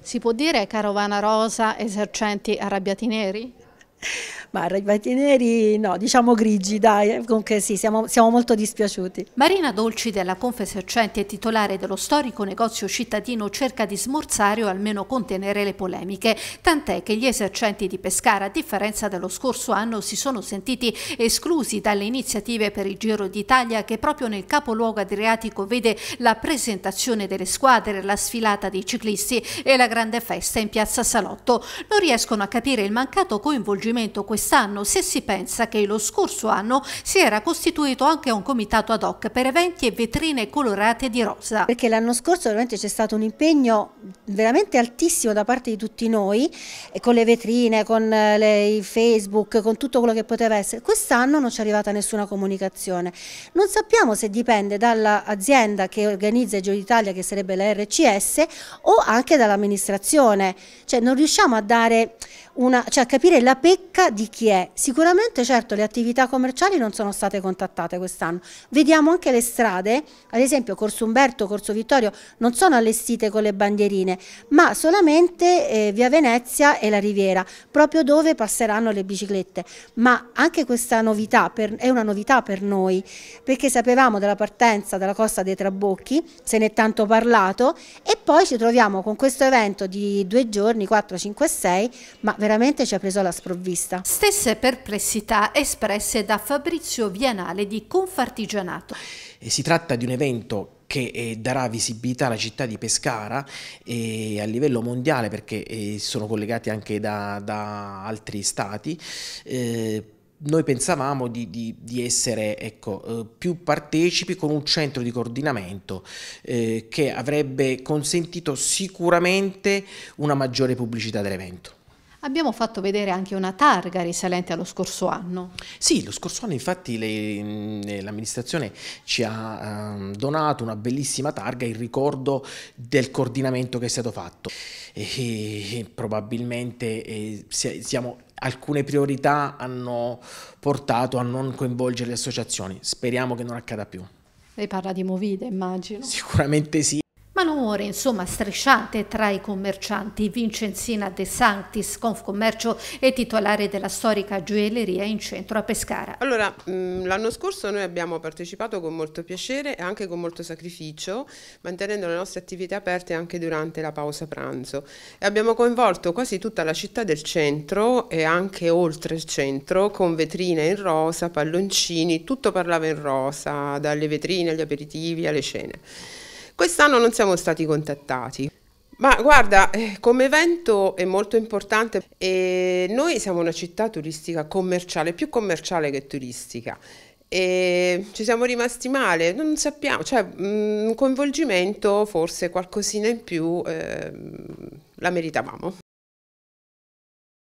Si può dire carovana rosa esercenti arrabbiati neri? Barra, i Baiti Neri, no, diciamo grigi, dai, comunque sì, siamo, siamo molto dispiaciuti. Marina Dolci della Confesercenti e titolare dello storico negozio cittadino cerca di smorzare o almeno contenere le polemiche, tant'è che gli esercenti di Pescara, a differenza dello scorso anno, si sono sentiti esclusi dalle iniziative per il Giro d'Italia che proprio nel capoluogo adriatico vede la presentazione delle squadre, la sfilata dei ciclisti e la grande festa in piazza Salotto. Non riescono a capire il mancato coinvolgimento riferimento quest'anno se si pensa che lo scorso anno si era costituito anche un comitato ad hoc per eventi e vetrine colorate di rosa. Perché l'anno scorso veramente c'è stato un impegno veramente altissimo da parte di tutti noi, eh, con le vetrine, con eh, le, i Facebook, con tutto quello che poteva essere. Quest'anno non ci è arrivata nessuna comunicazione. Non sappiamo se dipende dall'azienda che organizza i Gio d'Italia, che sarebbe la RCS, o anche dall'amministrazione. Cioè non riusciamo a dare una, cioè a capire la pega ricca di chi è. Sicuramente, certo, le attività commerciali non sono state contattate quest'anno. Vediamo anche le strade, ad esempio Corso Umberto, Corso Vittorio, non sono allestite con le bandierine, ma solamente eh, via Venezia e la Riviera, proprio dove passeranno le biciclette. Ma anche questa novità per, è una novità per noi, perché sapevamo della partenza dalla costa dei Trabocchi, se ne è tanto parlato, e poi ci troviamo con questo evento di due giorni, 4, 5, 6, ma veramente ci ha preso la sprovvista intervista. Stesse perplessità espresse da Fabrizio Vianale di Confartigianato. Si tratta di un evento che eh, darà visibilità alla città di Pescara e eh, a livello mondiale perché eh, sono collegati anche da, da altri stati. Eh, noi pensavamo di, di, di essere ecco, più partecipi con un centro di coordinamento che avrebbe consentito sicuramente una maggiore pubblicità dell'evento abbiamo fatto vedere anche una targa risalente allo scorso anno. Sì, lo scorso anno infatti mm, eh, l'amministrazione ci ha um, donato una bellissima targa in ricordo del coordinamento che è stato fatto. E, e probabilmente e, eh, siamo alcune priorità hanno portato a non coinvolgere le associazioni. Speriamo che non accada più. Lei parla di Movida, immagino. Sicuramente sì amore insomma strisciante tra i commercianti. Vincenzina De Sanctis, Confcommercio e titolare della storica gioielleria in centro a Pescara. Allora, mm, l'anno scorso noi abbiamo partecipato con molto piacere e anche con molto sacrificio, mantenendo le nostre attività aperte anche durante la pausa pranzo. E abbiamo coinvolto quasi tutta la città del centro e anche oltre il centro con vetrine in rosa, palloncini, tutto parlava in rosa, dalle vetrine agli aperitivi alle cene. Quest'anno non siamo stati contattati. Ma guarda, eh, come evento è molto importante e noi siamo una città turistica commerciale, più commerciale che turistica. E ci siamo rimasti male, non sappiamo, cioè mm, un coinvolgimento, forse qualcosina in più, eh, la meritavamo.